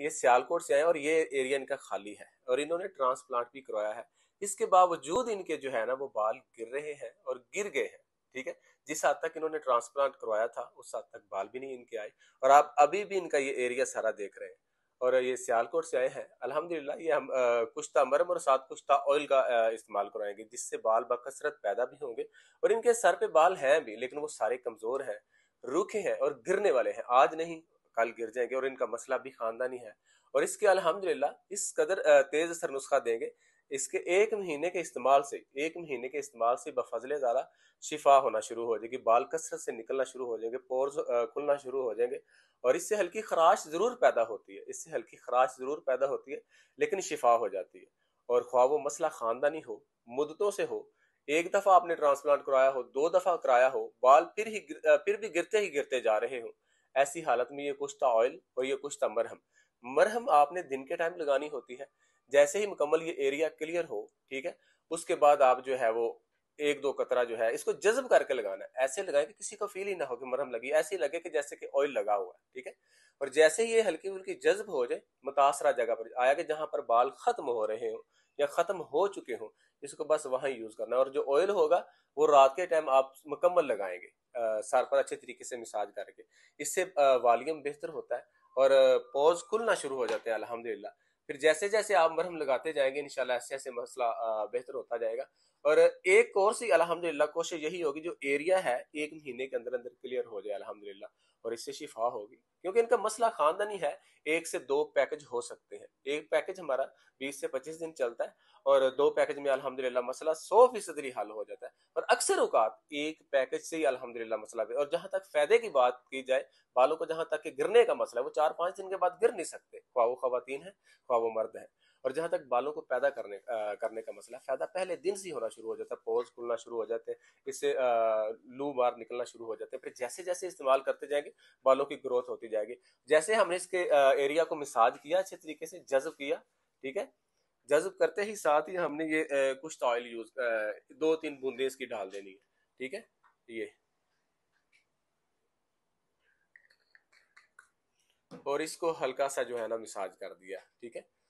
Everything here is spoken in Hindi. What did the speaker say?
ये सियालकोट से आए और ये एरिया इनका खाली है और इन्होंने ट्रांसप्लांट भी करवाया है इसके बावजूद इनके जो है ना वो बाल गिर रहे हैं और गिर गए हैं ठीक है जिस हद तक इन्होंने ट्रांसप्लांट करवाया था उस हद तक बाल भी नहीं इनके आए और आप अभी भी इनका ये एरिया सारा देख रहे हैं और ये सियालकोट से आए हैं अल्हम्दुलिल्लाह ये हम कुश्ता मरम और साथ कुश्ता ऑयल का इस्तेमाल करवाएंगे जिससे बाल बकसरत पैदा भी होंगे और इनके सर पे बाल हैं भी लेकिन वो सारे कमज़ोर हैं रूखे हैं और गिरने वाले हैं आज नहीं कल गिर जाएंगे और इनका मसला भी खानदानी है और इसके अलहमदिल्ला इस कदर तेज असर नुस्खा देंगे इसके एक महीने के इस्तेमाल से एक महीने के इस्तेमाल से बफजले ज़्यादा शिफा होना शुरू हो जाएगी बाल कसरत से निकलना शुरू हो जाएंगे पोर्स खुलना शुरू हो जाएंगे और इससे हल्की खराश ज़रूर पैदा होती है इससे हल्की खराश ज़रूर पैदा होती है लेकिन शिफा हो जाती है और ख्वा वो मसला ख़ानदानी हो मुद्दतों से हो एक दफ़ा आपने ट्रांसप्लांट कराया हो दो दफ़ा कराया हो बाल फिर ही फिर भी गिरते ही गिरते जा रहे हों ऐसी हालत में ये कुछ था ऑयल और ये कुछ था मरहम मरहम आपने दिन के टाइम लगानी होती है जैसे ही मुकम्मल ये एरिया क्लियर हो ठीक है उसके बाद आप जो है वो एक दो कतरा जो है इसको जज्ब करके लगाना है ऐसे लगाए कि किसी को फील ही ना हो कि मरहम लगी ऐसे ही लगे कि जैसे कि ऑयल लगा हुआ है ठीक है और जैसे ही ये हल्की फुल्की जज्ब हो जाए मुतासरा जगह पर आया कि जहाँ पर बाल खत्म हो रहे हो या ख़त्म हो चुके हों इसको बस वहां यूज़ करना है और जो ऑयल होगा वो रात के टाइम आप मुकम्मल लगाएंगे सर पर अच्छे तरीके से मिसाज करके इससे वॉल्यूम बेहतर होता है और पॉज खुलना शुरू हो जाते हैं अलहमदिल्ला फिर जैसे जैसे आप मरहम लगाते जाएंगे इनशाला ऐसे ऐसे मसला बेहतर होता जाएगा और एक और सी अलहमदिल्ला कोशिश यही होगी जो एरिया है एक महीने के अंदर अंदर क्लियर हो जाए अलहमदिल्ला और इससे शिफा होगी क्योंकि इनका मसला खानदानी है एक से दो पैकेज हो सकते हैं एक पैकेज हमारा बीस से पच्चीस दिन चलता है और दो पैकेज में अलहमदिल्ला मसला सौ फीसदी हल हो जाता है और अक्सर औकात एक पैकेज से ही अलहमदिल्ला मसला और जहां तक फायदे की बात की जाए बालों को जहां तक गिरने का मसला है वो चार पाँच दिन के बाद गिर नहीं सकते ख्वा खातन है ख्वा मर्द है और जहाँ तक बालों को पैदा करने आ, करने का मसला फायदा पहले दिन से ही होना शुरू हो जाता है पोज खुलना शुरू हो जाते हैं इससे लू मार निकलना शुरू हो जाते हैं फिर जैसे जैसे इस्तेमाल करते जाएंगे बालों की ग्रोथ होती जाएगी जैसे हमने इसके आ, एरिया को मिसाज किया अच्छे तरीके से जज्ब किया ठीक है जज्ब करते ही साथ ही हमने ये आ, कुछ ऑयल यूज दो तीन बूंदे इसकी डाल देनी है ठीक है ये और इसको हल्का सा जो है ना मिसाज कर दिया ठीक है